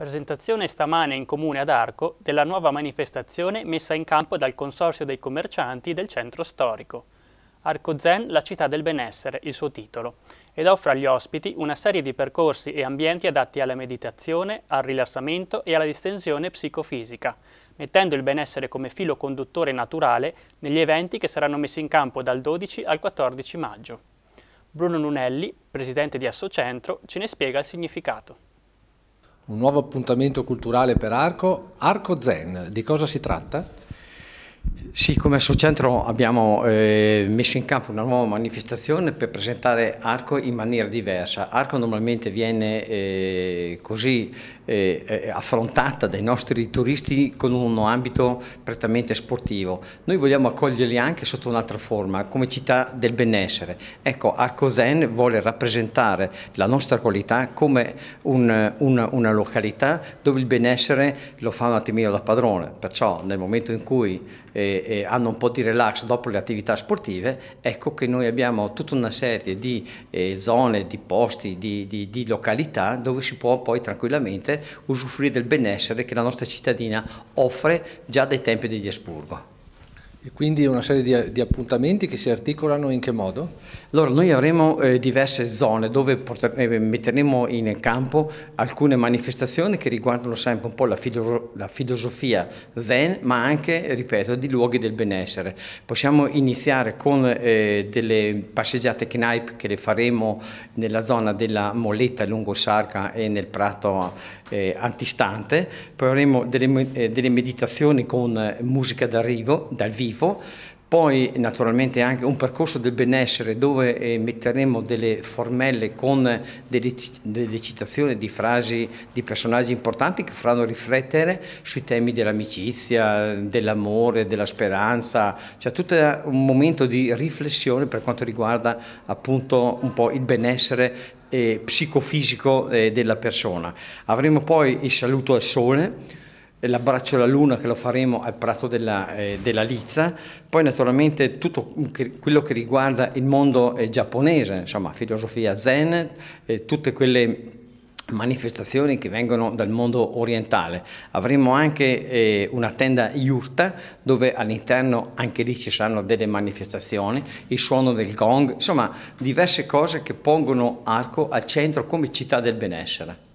Presentazione stamane in comune ad Arco della nuova manifestazione messa in campo dal Consorzio dei Commercianti del Centro Storico. Arco Zen, la città del benessere, il suo titolo, ed offre agli ospiti una serie di percorsi e ambienti adatti alla meditazione, al rilassamento e alla distensione psicofisica, mettendo il benessere come filo conduttore naturale negli eventi che saranno messi in campo dal 12 al 14 maggio. Bruno Nunelli, presidente di Assocentro, ce ne spiega il significato un nuovo appuntamento culturale per Arco, Arco Zen. Di cosa si tratta? Sì, come Assocentro abbiamo eh, messo in campo una nuova manifestazione per presentare Arco in maniera diversa. Arco normalmente viene eh, così eh, eh, affrontata dai nostri turisti con un ambito prettamente sportivo. Noi vogliamo accoglierli anche sotto un'altra forma, come città del benessere. Ecco, Arco Zen vuole rappresentare la nostra qualità come un, un, una località dove il benessere lo fa un attimino da padrone. Perciò nel momento in cui eh, eh, eh, hanno un po' di relax dopo le attività sportive, ecco che noi abbiamo tutta una serie di eh, zone, di posti, di, di, di, località dove si può poi tranquillamente usufruire del benessere che la nostra cittadina offre già dai tempi degli Asburgo. E quindi una serie di, di, appuntamenti che si articolano in che modo? Allora, noi avremo eh, diverse zone dove porter, eh, metteremo in campo alcune manifestazioni che riguardano sempre un po' la, filo, la, filosofia zen, ma anche, ripeto, di luoghi del benessere. Possiamo iniziare con eh, delle passeggiate knipe che le faremo nella zona della Moletta lungo Sarca e nel prato eh, antistante, poi avremo delle, eh, delle meditazioni con eh, musica d'arrivo, dal vivo, schifo, poi naturalmente anche un percorso del benessere dove eh, metteremo delle formelle con delle, delle, citazioni di frasi di personaggi importanti che faranno riflettere sui temi dell'amicizia, dell'amore, della speranza, cioè tutto un momento di riflessione per quanto riguarda appunto un po' il benessere eh, psicofisico eh, della persona. Avremo poi il saluto al sole, l'abbraccio alla luna che lo faremo al Prato della, eh, della Lizza, poi naturalmente tutto quello che riguarda il mondo eh, giapponese, insomma filosofia zen, eh, tutte quelle manifestazioni che vengono dal mondo orientale. Avremo anche eh, una tenda yurta dove all'interno anche lì ci saranno delle manifestazioni, il suono del gong, insomma diverse cose che pongono Arco al centro come città del benessere.